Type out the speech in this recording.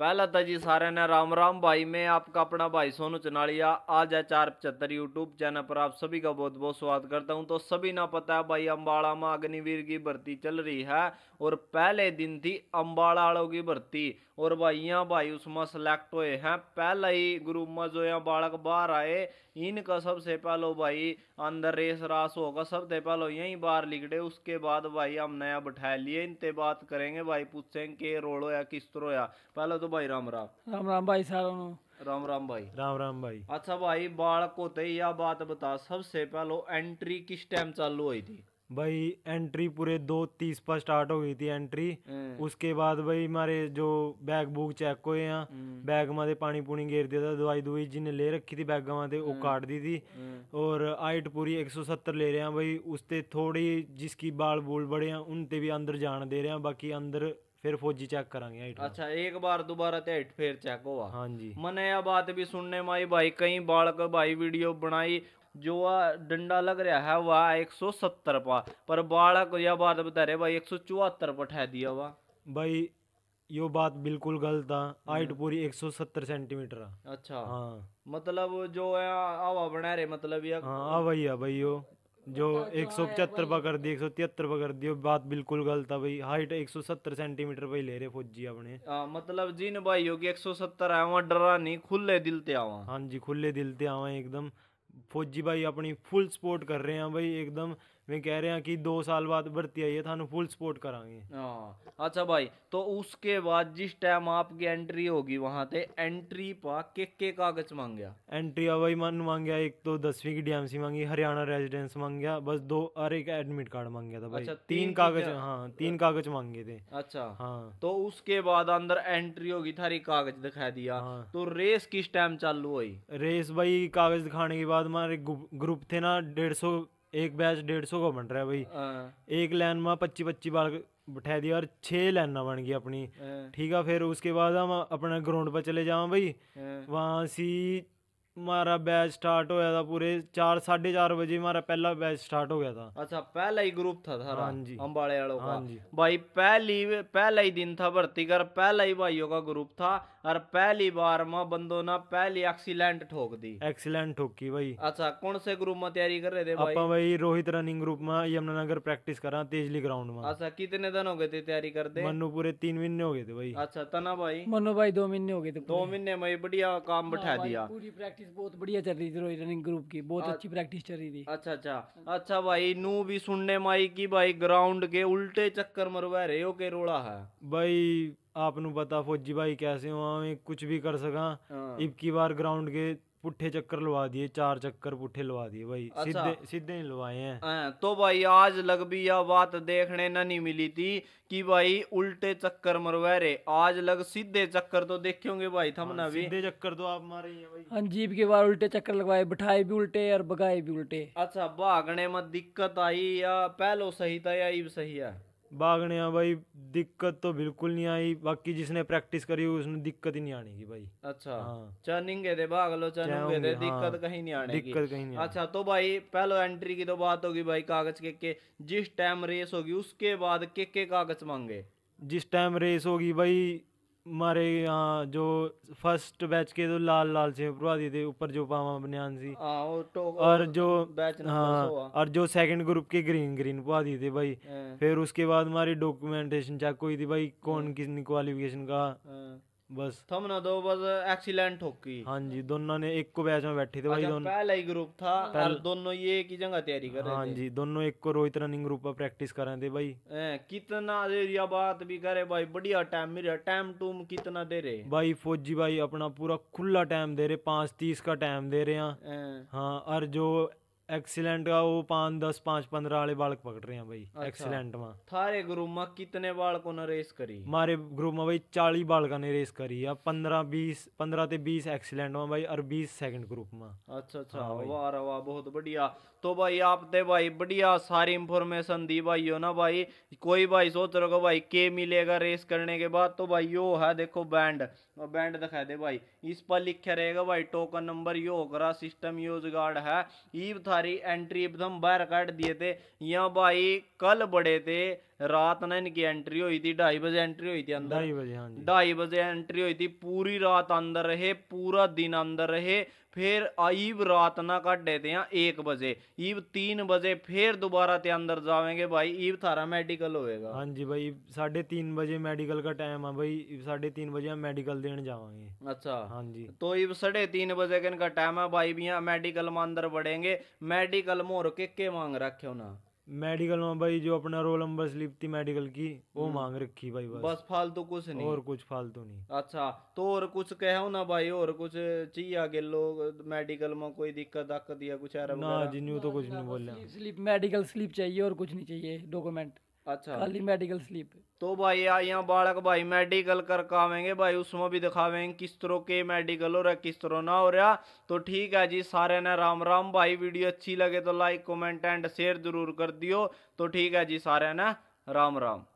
पहला तो जी सारे ने राम राम भाई मैं आपका अपना भाई सोनू चनालिया आज है चार पचहत्तर यूट्यूब चैनल पर आप सभी का बहुत बहुत स्वागत करता हूं तो सभी ना पता है भाई अम्बाड़ा में अग्निवीर की भर्ती चल रही है और पहले दिन थी अम्बाड़ा वालों की भर्ती और भाई यहाँ भाई उसमें सेलेक्ट हुए हैं पहला ही ग्रुप में जो यहाँ बालक बाहर आए इनका सबसे पहले भाई अंदर रेस रास होगा सबसे पहले यहीं बाहर लिखड़े उसके बाद भाई हम नया बैठा लिए इनते बात करेंगे भाई पूछेंगे के रोल होया किस तरह होया पहले तो तो भाई राम राम राम राम भाई सारों राम राम भाई राम राम भाई अच्छा भाई बालको ते यह बात बता सबसे पहले एंट्री किस टाइम चालू हुई थी भाई एंट्री पूरे दो तीस पर स्टार्ट हो गई थी एंट्री हम्म। उसके बाद भाई हमारे जो बैग बुक चेक हुए बैग माते पानी पुनी घेर दिया था दवाई दुवाई जिन्हें ले रखी थी बैग माते वो काट दी थी हम्म। और हाइट पूरी एक सत्तर ले रहे हैं भाई उसते थोड़ी जिसकी बाल बूल बड़े हैं उनते भी अंदर जान दे रहे हैं बाकी अंदर फिर फौजी चेक करांगे अच्छा एक बार दोबारा तो हाइट फिर चेक होगा हाँ जी मैंने यह बात भी सुनने में भाई कई बालक भाई वीडियो बनाई जो डंडा लग रहा है वह एक सौ सत्तर पा पर बालक यह बात बता रहे भाई एक सौ चौहत्तर पर दिया हुआ भाई यो बात बिल्कुल गलत है हाइट हम्म। पूरी एक सेंटीमीटर अच्छा हाँ मतलब जो आवा बना रहे मतलब हाँ आवा भाई यो जो एक सौ पचहत्तर पकड़ दी एक सौ तिहत्तर पकड़ दी बात बिल्कुल गलत है भाई हाइट एक सौ सत्तर सेंटीमीटर भाई ले रहे फौजी अपने आ, मतलब जिन भाई होगी एक सौ सत्तर आवा डरा नहीं खुले दिल ते आवा हाँ जी खुले दिल ते आवा एकदम फौजी भाई अपनी फुल सपोर्ट कर रहे हैं भाई एकदम वे कह रहे हैं कि दो साल बाद भर्ती आई है थानू फुल सपोर्ट करांगे हाँ अच्छा भाई तो उसके बाद जिस टाइम आपकी एंट्री होगी वहां ते एंट्री पा के के कागज मांग गया एंट्री भाई मन मांगया एक तो दसवीं की डीएमसी मांगी हरियाणा रेजिडेंस मांग गया बस दो और एक एडमिट कार्ड मांग गया था भाई अच्छा, तीन, तीन कागज हाँ तीन कागज मांगे थे अच्छा हाँ तो उसके बाद अंदर एंट्री होगी थारी कागज दिखा दिया हाँ। तो रेस किस टाइम चालू हुई रेस भाई कागज दिखाने के बाद ग्रुप थे ना डेढ़ सौ एक बैच डेढ़ सौ का बन रहा है भाई हाँ। एक लाइन में पच्ची पच्ची बार बैठा दिया और छह लाइना बन गई अपनी हाँ। ठीक है फिर उसके बाद हम अपना ग्राउंड पर चले जाओ भाई हाँ। वहाँ सी हमारा बैच स्टार्ट होया था पूरे चार साढ़े चार बजे हमारा पहला बैच स्टार्ट हो गया था अच्छा पहला ही ग्रुप था था हाँ जी अम्बाड़े वालों का हाँ जी भाई पहली पहला ही दिन था भर्ती कर पहला ही भाइयों का ग्रुप था और पहली बार में बंदों ने पहली एक्सीलेंट ठोक दी एक्सीलेंट ठोकी भाई अच्छा कौन से ग्रुप में तैयारी कर रहे थे भाई अपन भाई रोहित रनिंग ग्रुप में यमुनानगर प्रैक्टिस करा तेजली ग्राउंड में अच्छा कितने दिन हो गए थे तैयारी करते मनु पूरे तीन महीने हो गए थे भाई अच्छा तना भाई मनु भाई दो महीने हो गए थे दो महीने में बढ़िया काम हाँ बैठा दिया प्रैक्टिस बहुत बढ़िया चल रही थी रोहित रनिंग ग्रुप की बहुत अच्छी प्रैक्टिस चल रही थी अच्छा अच्छा अच्छा भाई नू भी सुनने माई की भाई ग्राउंड के उल्टे चक्कर मरवा रहे हो के रोड़ा है भाई आपनू पता फौजी भाई कैसे हो कुछ भी कर सका हाँ। इब की बार ग्राउंड के पुट्ठे चक्कर लवा दिए चार चक्कर पुट्ठे लवा दिए भाई अच्छा। सीधे सीधे ही लवाए हैं तो भाई आज लग भी यह बात देखने न नहीं मिली थी कि भाई उल्टे चक्कर मरवा रहे आज लग सीधे चक्कर तो देखे होंगे भाई हाँ, थम ना भी सीधे चक्कर तो आप मारे हैं भाई हाँ जीप की बार उल्टे चक्कर लगवाए बिठाए भी उल्टे और भगाए भी उल्टे अच्छा भागने में दिक्कत आई या पहलो सही था या अब सही है बागने हाँ भाई दिक्कत तो बिल्कुल नहीं आई बाकी जिसने प्रैक्टिस करी उसने दिक्कत ही नहीं आने की भाई अच्छा हाँ चनिंगे दे भाग लो चनुंगे दे दिक्कत हाँ, कहीं नहीं आने दिक्कत कहीं नहीं अच्छा तो भाई पहलो एंट्री की तो बात होगी भाई कागज के के जिस टाइम रेस होगी उसके बाद के के कागज मांगे जिस टाइम रेस होगी भाई हमारे यहाँ जो फर्स्ट बैच के तो लाल लाल से दिए थे ऊपर जो पावा बनियान सी और, जो बैच हाँ और जो सेकंड ग्रुप के ग्रीन ग्रीन प्रभाती थे भाई फिर उसके बाद हमारी डॉक्यूमेंटेशन चेक हुई थी भाई कौन किसने क्वालिफिकेशन का बस थम दो बस एक्सीलेंट होकी हाँ जी दोनों ने एक को बैच में बैठे थे भाई अच्छा, दोनों पहला ही ग्रुप था हाँ। और दोनों ये की जगह तैयारी कर रहे हाँ जी दोनों एक को रोहित रनिंग ग्रुप पर प्रैक्टिस कर रहे थे भाई ए, कितना देर या बात भी करे भाई बढ़िया टाइम मेरे टाइम टूम कितना दे रहे भाई फौजी भाई अपना पूरा खुला टाइम दे रहे पांच तीस का टाइम दे रहे हैं हाँ और जो एक्सीलेंट का वो पाँच दस पाँच पंद्रह वाले बालक पकड़ रहे हैं भाई अच्छा। एक्सीलेंट में थारे ग्रुप में कितने बालकों ने रेस करी हमारे ग्रुप में भाई चालीस बालकों ने रेस करी है पंद्रह बीस पंद्रह से बीस एक्सीलेंट में भाई और बीस सेकंड ग्रुप में अच्छा अच्छा हाँ वाह वाह वा, बहुत बढ़िया तो भाई आप दे भाई बढ़िया सारी इंफॉर्मेशन दी भाई हो ना भाई कोई भाई सोच रहे भाई के मिलेगा रेस करने के बाद तो भाई यो है देखो बैंड बैंड दिखा दे भाई इस पर लिखा रहेगा भाई टोकन नंबर यो करा सिस्टम यूज गार्ड है सारी एंट्री एकदम बाहर काट दिए थे या भाई कल बड़े थे ਰਾਤ ਨਾ ਇਨਕੀ ਐਂਟਰੀ ਹੋਈ ਦੀ 2:30 ਵਜੇ ਐਂਟਰੀ ਹੋਈ ਦੀ ਅੰਦਰ 2:30 ਵਜੇ ਹਾਂਜੀ 2:30 ਵਜੇ ਐਂਟਰੀ ਹੋਈ पूरी रात अंदर रहे पूरा दिन अंदर रहे फिर ईब रात ना काट देते हैं एक बजे ईब तीन बजे फिर दोबारा ते अंदर जावेंगे भाई ईब थारा मेडिकल होएगा हाँ जी भाई साढ़े तीन बजे मेडिकल का टाइम है भाई साढ़े तीन बजे मेडिकल देने जावांगे अच्छा हाँ जी तो ईब साढ़े तीन बजे का इनका टाइम है भाई भी मेडिकल में अंदर बढ़ेंगे मेडिकल में के, के मांग रखे ना मेडिकल में भाई जो अपना रोल नंबर स्लिप थी मेडिकल की वो हम्म। मांग रखी भाई बस बस फालतू तो कुछ नहीं और कुछ फालतू तो नहीं अच्छा तो और कुछ कहो ना भाई और कुछ चाहिए आगे लोग मेडिकल में कोई दिक्कत दक्कत या कुछ ना जिन्यू तो कुछ नहीं बोल रहा स्लिप मेडिकल स्लिप चाहिए और कुछ नहीं चाहिए डॉक्यूमेंट अच्छा खाली मेडिकल स्लिप तो भाई यहाँ बालक भाई मेडिकल कर कावेंगे भाई उसमें भी दिखावेंगे किस तरह के मेडिकल हो रहा किस तरह ना हो रहा तो ठीक है जी सारे ने राम राम भाई वीडियो अच्छी लगे तो लाइक कमेंट एंड शेयर जरूर कर दियो तो ठीक है जी सारे ने राम राम